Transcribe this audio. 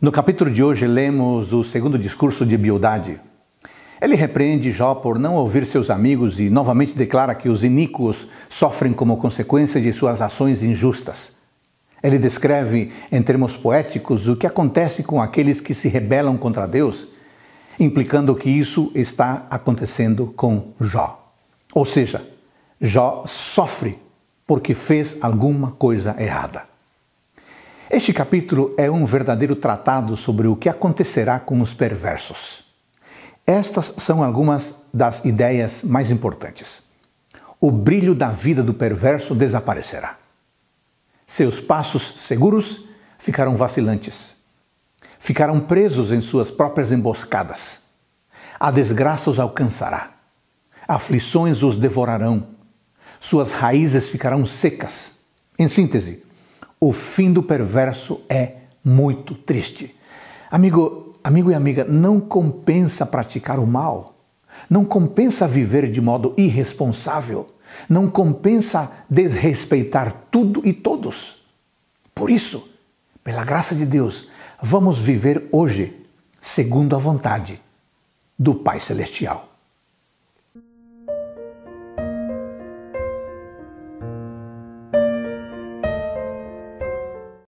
No capítulo de hoje, lemos o segundo discurso de Bildade. Ele repreende Jó por não ouvir seus amigos e novamente declara que os iníquos sofrem como consequência de suas ações injustas. Ele descreve, em termos poéticos, o que acontece com aqueles que se rebelam contra Deus, implicando que isso está acontecendo com Jó. Ou seja, Jó sofre porque fez alguma coisa errada. Este capítulo é um verdadeiro tratado sobre o que acontecerá com os perversos. Estas são algumas das ideias mais importantes. O brilho da vida do perverso desaparecerá. Seus passos seguros ficarão vacilantes. Ficarão presos em suas próprias emboscadas. A desgraça os alcançará. Aflições os devorarão. Suas raízes ficarão secas. Em síntese, o fim do perverso é muito triste. Amigo, amigo e amiga, não compensa praticar o mal. Não compensa viver de modo irresponsável. Não compensa desrespeitar tudo e todos. Por isso, pela graça de Deus, vamos viver hoje segundo a vontade do Pai Celestial.